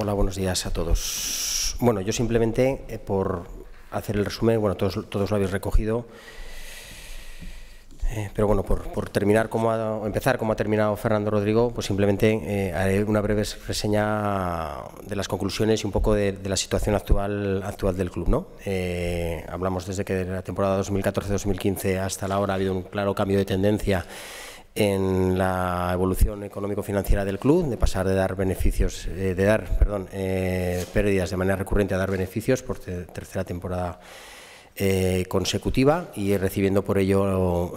Hola, buenos días a todos. Bueno, yo simplemente, eh, por hacer el resumen, bueno, todos, todos lo habéis recogido, eh, pero bueno, por, terminar como empezar como ha terminado Fernando Rodrigo, pues simplemente eh, haré una breve reseña de las conclusiones y un poco de, la situación actual, actual del club. ¿no? hablamos desde que la temporada 2014-2015 hasta la hora ha habido un claro cambio de tendencia en la evolución económico-financiera del club, de pasar de dar beneficios, eh, de dar, perdón, eh, pérdidas de manera recurrente a dar beneficios por tercera temporada eh, consecutiva y recibiendo por ello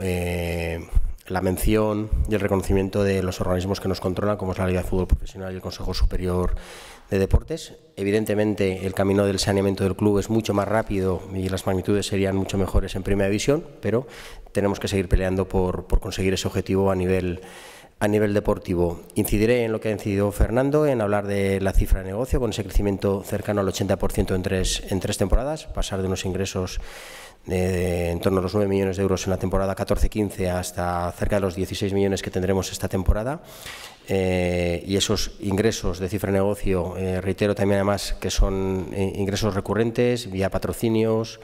la mención y el reconocimiento de los organismos que nos controlan, como es la Liga de Fútbol Profesional y el Consejo Superior de Deportes. Evidentemente, el camino del saneamiento del club es mucho más rápido y las magnitudes serían mucho mejores en Primera División, pero tenemos que seguir peleando por, conseguir ese objetivo a nivel a nivel deportivo. Incidiré en lo que ha incidido Fernando, en hablar de la cifra de negocio, con ese crecimiento cercano al 80% en tres, en tres temporadas, pasar de unos ingresos de, en torno a los 9 millones de euros en la temporada 14-15 hasta cerca de los 16 millones que tendremos esta temporada. Eh, y esos ingresos de cifra de negocio, eh, reitero también además que son eh, ingresos recurrentes vía patrocinios,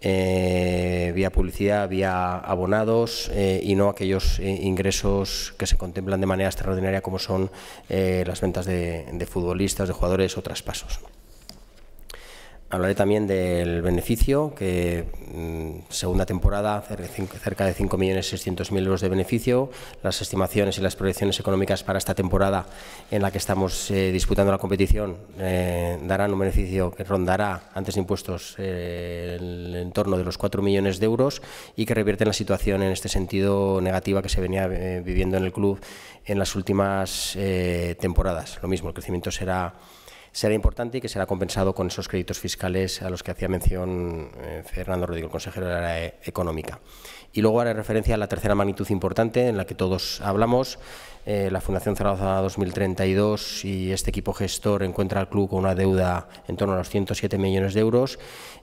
eh, vía publicidad, vía abonados eh, y no aquellos eh, ingresos que se contemplan de manera extraordinaria como son las ventas de futbolistas, de jugadores o traspasos. Hablaré también del beneficio, que mm, segunda temporada cerca de 5.600.000 euros de beneficio. Las estimaciones y las proyecciones económicas para esta temporada en la que estamos eh, disputando la competición eh, darán un beneficio que rondará antes de impuestos eh, el entorno de los 4 millones de euros y que revierte la situación en este sentido negativa que se venía eh, viviendo en el club en las últimas temporadas. Lo mismo, el crecimiento será será importante y que será compensado con esos créditos fiscales a los que hacía mención eh, Fernando Rodríguez, el consejero de la área e- económica. Y luego haré referencia a la tercera magnitud importante en la que todos hablamos. Eh, la Fundación Zaragoza 2032 y este equipo gestor encuentra al club con una deuda en torno a los 107 millones de euros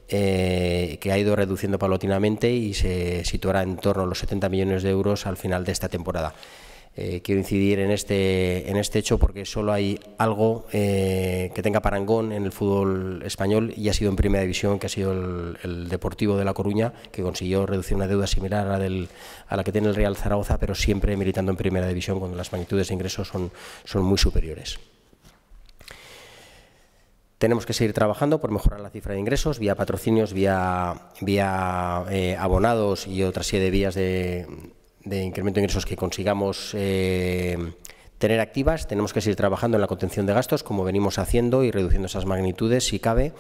eh, que ha ido reduciendo paulatinamente y se situará en torno a los 70 millones de euros al final de esta temporada. Eh, quiero incidir en este, en este hecho porque solo hay algo eh, que tenga parangón en el fútbol español y ha sido en primera división, que ha sido el, Deportivo de La Coruña, que consiguió reducir una deuda similar a la, que tiene el Real Zaragoza, pero siempre militando en primera división cuando las magnitudes de ingresos son, son muy superiores. Tenemos que seguir trabajando por mejorar la cifra de ingresos vía patrocinios, vía, vía eh, abonados y otra serie de vías de, de incremento de ingresos que consigamos eh, tener activas, tenemos que seguir trabajando en la contención de gastos, como venimos haciendo y reduciendo esas magnitudes si cabe.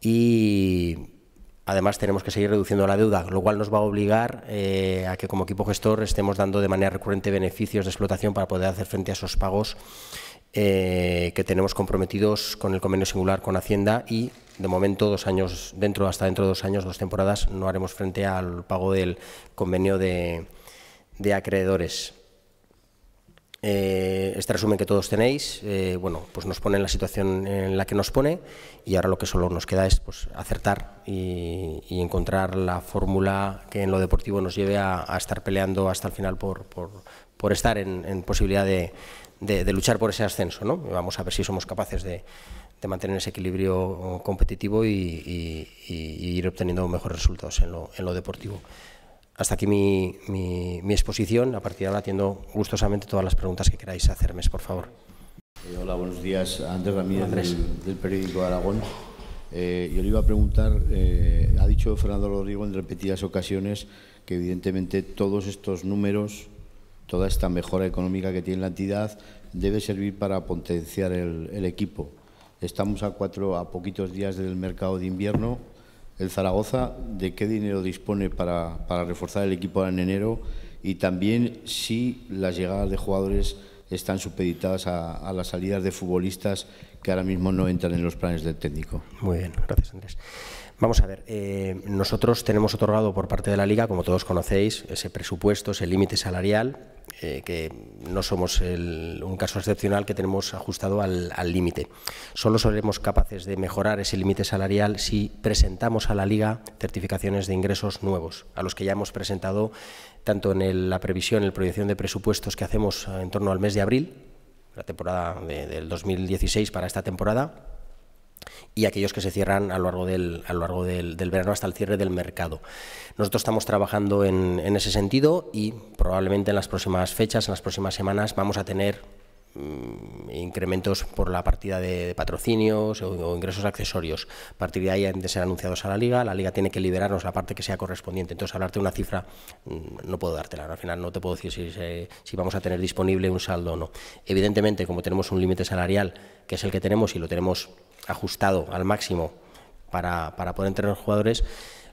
Y además tenemos que seguir reduciendo la deuda, lo cual nos va a obligar eh, a que como equipo gestor estemos dando de manera recurrente beneficios de explotación para poder hacer frente a esos pagos eh, que tenemos comprometidos con el convenio singular con Hacienda y de momento dos años dentro, hasta dentro de dos años, dos temporadas, no haremos frente al pago del convenio de, de acreedores. Eh, este resumen que todos tenéis, eh, bueno, pues nos pone en la situación en la que nos pone y ahora lo que solo nos queda es pues, acertar y, encontrar la fórmula que en lo deportivo nos lleve a, estar peleando hasta el final por, estar en, posibilidad de, luchar por ese ascenso. ¿no? Vamos a ver si somos capaces de, mantener ese equilibrio eh, competitivo y, ir obteniendo mejores resultados en lo deportivo. Hasta aquí mi, mi, exposición. A partir de ahora atiendo gustosamente todas las preguntas que queráis hacerme, por favor. Eh, hola, buenos días. Andrés Ramírez, Del, periódico Aragón. Eh, yo le iba a preguntar, eh, ha dicho Fernando Rodrigo en repetidas ocasiones que evidentemente todos estos números, toda esta mejora económica que tiene la entidad, debe servir para potenciar el, el equipo. Estamos a cuatro, a poquitos días del mercado de invierno el Zaragoza, de qué dinero dispone para, reforzar el equipo en enero y también si las llegadas de jugadores están supeditadas a, las salidas de futbolistas que ahora mismo no entran en los planes del técnico. Muy bien, gracias Andrés. Vamos a ver, eh, nosotros tenemos otorgado por parte de la Liga, como todos conocéis, ese presupuesto, ese límite salarial eh, que no somos un caso excepcional que tenemos ajustado al límite. Solo seremos capaces de mejorar ese límite salarial si presentamos a la Liga certificaciones de ingresos nuevos, a los que ya hemos presentado tanto en la previsión, en la proyección de presupuestos que hacemos eh, en torno al mes de abril, la temporada del 2016 para esta temporada, y aquellos que se cierran a lo largo del, a lo largo del, verano hasta el cierre del mercado. Nosotros estamos trabajando en, en ese sentido y probablemente en las próximas fechas, en las próximas semanas, vamos a tener mm, incrementos por la partida de, patrocinios o, ingresos accesorios. A partir de ahí han de ser anunciados a la liga, la liga tiene que liberarnos la parte que sea correspondiente. Entonces, hablarte una cifra mm, no puedo dártela, al final no te puedo decir si, si vamos a tener disponible un saldo o no. Evidentemente, como tenemos un límite salarial, que es el que tenemos y lo tenemos ajustado al máximo para, poder entrenar los jugadores,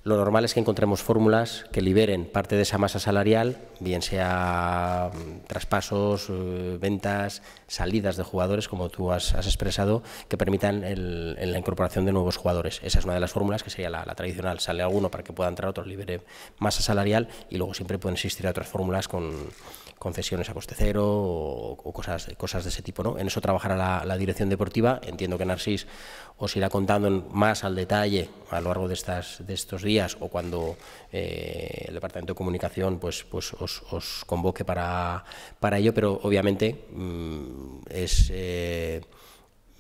lo normal es que encontremos fórmulas que liberen parte de esa masa salarial, bien sea mm, traspasos, eh, ventas, salidas de jugadores, como tú has, expresado, que permitan la incorporación de nuevos jugadores. Esa es una de las fórmulas que sería la, tradicional. Sale alguno para que pueda entrar otro, libere masa salarial y luego siempre pueden existir otras fórmulas con, concesiones a coste cero o, cosas, cosas de ese tipo. ¿no? En eso trabajará la, dirección deportiva. Entiendo que Narcís os irá contando más al detalle a lo largo de, estas, de estos días o cuando eh, el Departamento de Comunicación pues, pues os, convoque para, para ello, pero obviamente mm, es... Eh,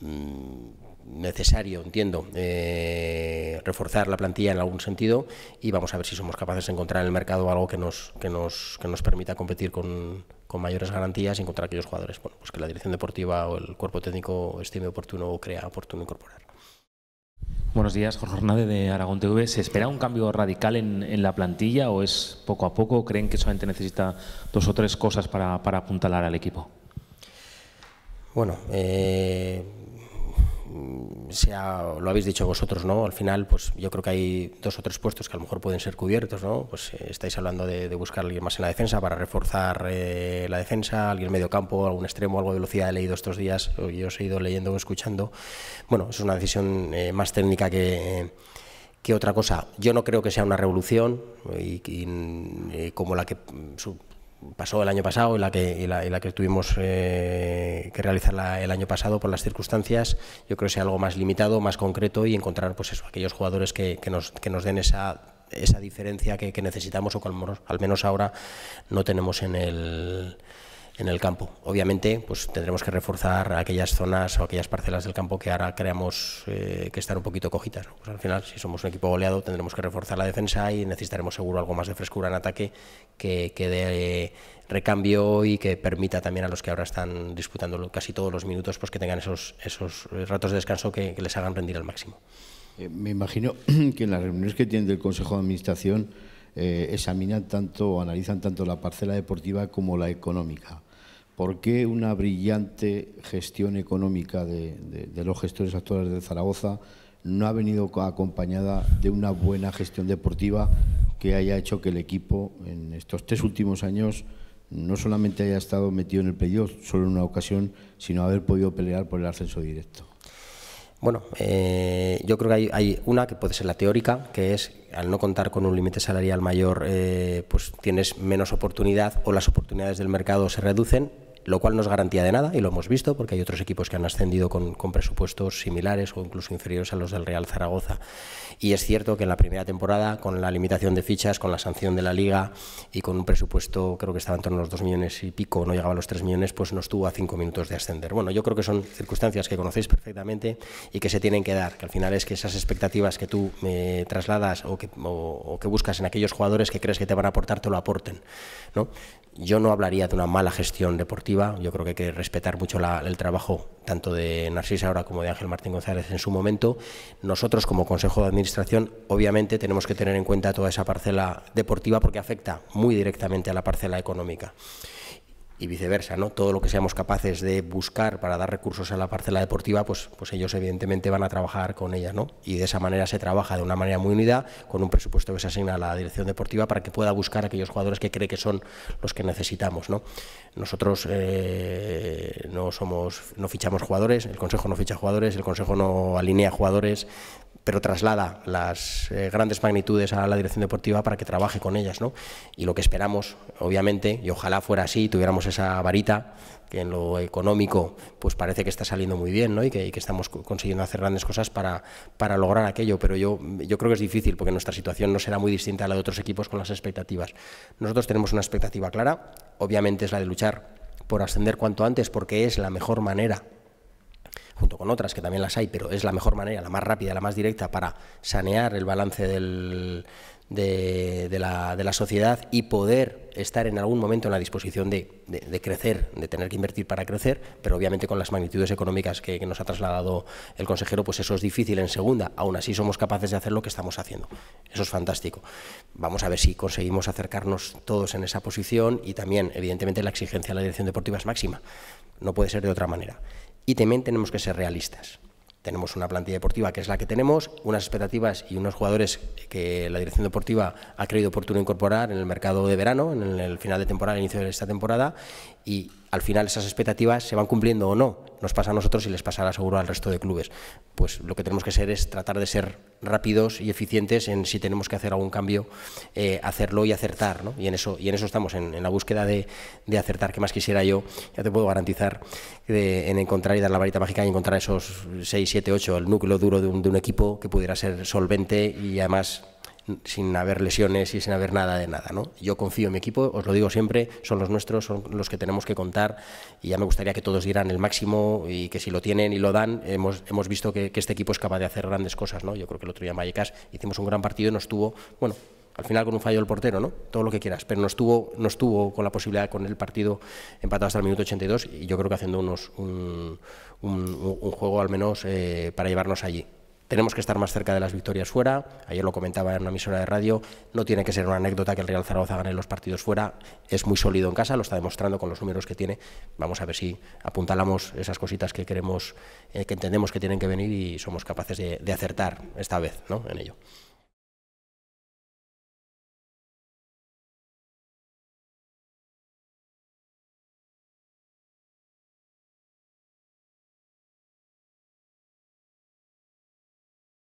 mm, necesario, entiendo, eh, reforzar la plantilla en algún sentido y vamos a ver si somos capaces de encontrar en el mercado algo que nos, que nos, nos permita competir con, mayores garantías y encontrar aquellos jugadores pues que la dirección deportiva o el cuerpo técnico estime oportuno o crea oportuno incorporar. Buenos días, Jorge Hernández de Aragón TV. ¿Se espera un cambio radical en, la plantilla o es poco a poco? ¿Creen que solamente necesita dos o tres cosas para, para apuntalar al equipo? Bueno, eh, lo habéis dicho vosotros, ¿no? Al final, pues yo creo que hay dos o tres puestos que a lo mejor pueden ser cubiertos, ¿no? Pues eh, estáis hablando de, buscar a alguien más en la defensa para reforzar eh, la defensa, alguien medio campo, algún extremo, algo de velocidad he leído estos días, yo os he ido leyendo o escuchando. Bueno, es una decisión eh, más técnica que que otra cosa. Yo no creo que sea una revolución como la que su, pasó el año pasado y la que, la, que tuvimos eh, que realizarla el año pasado por las circunstancias, yo creo que sea algo más limitado, más concreto y encontrar pues eso, aquellos jugadores que, nos, que nos den esa esa diferencia que, que necesitamos o que al menos ahora no tenemos en el en el campo. Obviamente, pues tendremos que reforzar aquellas zonas o aquellas parcelas del campo que ahora creamos eh, que están un poquito cojitas. Pues, al final, si somos un equipo goleado, tendremos que reforzar la defensa y necesitaremos seguro algo más de frescura en ataque que, quede recambio y que permita también a los que ahora están disputando casi todos los minutos, pues que tengan esos, esos eh, ratos de descanso que, les hagan rendir al máximo. Eh, me imagino que en las reuniones que tiene del Consejo de Administración eh, examinan tanto o analizan tanto la parcela deportiva como la económica. ¿Por qué una brillante gestión económica de, los gestores actuales de Zaragoza no ha venido acompañada de una buena gestión deportiva que haya hecho que el equipo en estos tres últimos años no solamente haya estado metido en el pedido solo en una ocasión, sino haber podido pelear por el ascenso directo? Bueno, eh, yo creo que hay, una que puede ser la teórica, que es al no contar con un límite salarial mayor, eh, pues tienes menos oportunidad o las oportunidades del mercado se reducen lo cual no es garantía de nada y lo hemos visto porque hay otros equipos que han ascendido con, presupuestos similares o incluso inferiores a los del Real Zaragoza. Y es cierto que en la primera temporada, con la limitación de fichas, con la sanción de la liga y con un presupuesto, creo que estaba en torno a los 2 millones y pico, no llegaba a los 3 millones, pues nos tuvo a 5 minutos de ascender. Bueno, yo creo que son circunstancias que conocéis perfectamente y que se tienen que dar, que al final es que esas expectativas que tú me trasladas o que, que buscas en aquellos jugadores que crees que te van a aportar, te lo aporten. ¿no? Yo no hablaría de una mala gestión deportiva yo creo que hay que respetar mucho el trabajo tanto de Narcisa ahora como de Ángel Martín González en su momento. Nosotros como Consejo de Administración obviamente tenemos que tener en cuenta toda esa parcela deportiva porque afecta muy directamente a la parcela económica y viceversa, ¿no? Todo lo que seamos capaces de buscar para dar recursos a la parcela deportiva, pues, pues ellos evidentemente van a trabajar con ellas. ¿no? Y de esa manera se trabaja de una manera muy unida, con un presupuesto que se asigna a la dirección deportiva para que pueda buscar aquellos jugadores que cree que son los que necesitamos, ¿no? Nosotros eh, no somos, no fichamos jugadores, el Consejo no ficha jugadores, el Consejo no alinea jugadores, pero traslada las eh, grandes magnitudes a la dirección deportiva para que trabaje con ellas, ¿no? Y lo que esperamos, obviamente, y ojalá fuera así, tuviéramos esa varita que en lo económico pues parece que está saliendo muy bien ¿no? y, que, estamos consiguiendo hacer grandes cosas para, para lograr aquello, pero yo, yo creo que es difícil porque nuestra situación no será muy distinta a la de otros equipos con las expectativas. Nosotros tenemos una expectativa clara, obviamente es la de luchar por ascender cuanto antes porque es la mejor manera junto con otras que también las hay, pero es la mejor manera, la más rápida, la más directa para sanear el balance del, de, la, sociedad y poder estar en algún momento en la disposición de, crecer, de tener que invertir para crecer, pero obviamente con las magnitudes económicas que, que, nos ha trasladado el consejero, pues eso es difícil en segunda. Aún así somos capaces de hacer lo que estamos haciendo. Eso es fantástico. Vamos a ver si conseguimos acercarnos todos en esa posición y también, evidentemente, la exigencia de la dirección deportiva es máxima. No puede ser de otra manera. Y también tenemos que ser realistas tenemos una plantilla deportiva que es la que tenemos, unas expectativas y unos jugadores que la dirección deportiva ha creído oportuno incorporar en el mercado de verano, en el final de temporada, inicio de esta temporada, y al final esas expectativas se van cumpliendo o no. Nos pasa a nosotros y les pasará seguro al resto de clubes. Pues lo que tenemos que hacer es tratar de ser rápidos y eficientes en si tenemos que hacer algún cambio, eh, hacerlo y acertar. ¿no? Y, en eso, y en eso estamos, en, la búsqueda de, acertar. que más quisiera yo? Ya te puedo garantizar en encontrar y dar la varita mágica y encontrar esos 6, 7, 8, el núcleo duro de un, de un equipo que pudiera ser solvente y además sin haber lesiones y sin haber nada de nada. ¿no? Yo confío en mi equipo, os lo digo siempre, son los nuestros, son los que tenemos que contar y ya me gustaría que todos dieran el máximo y que si lo tienen y lo dan, hemos, hemos visto que, este equipo es capaz de hacer grandes cosas. ¿no? Yo creo que el otro día en Vallecas hicimos un gran partido y nos tuvo, bueno, al final con un fallo del portero, ¿no? Todo lo que quieras, pero nos tuvo, nos tuvo con la posibilidad con el partido empatado hasta el minuto 82 y yo creo que haciendo unos, un, juego al menos eh, para llevarnos allí. Tenemos que estar más cerca de las victorias fuera. Ayer lo comentaba en una emisora de radio. No tiene que ser una anécdota que el Real Zaragoza gane los partidos fuera. Es muy sólido en casa, lo está demostrando con los números que tiene. Vamos a ver si apuntalamos esas cositas que queremos, eh, que entendemos que tienen que venir y somos capaces de, de acertar esta vez ¿no? en ello.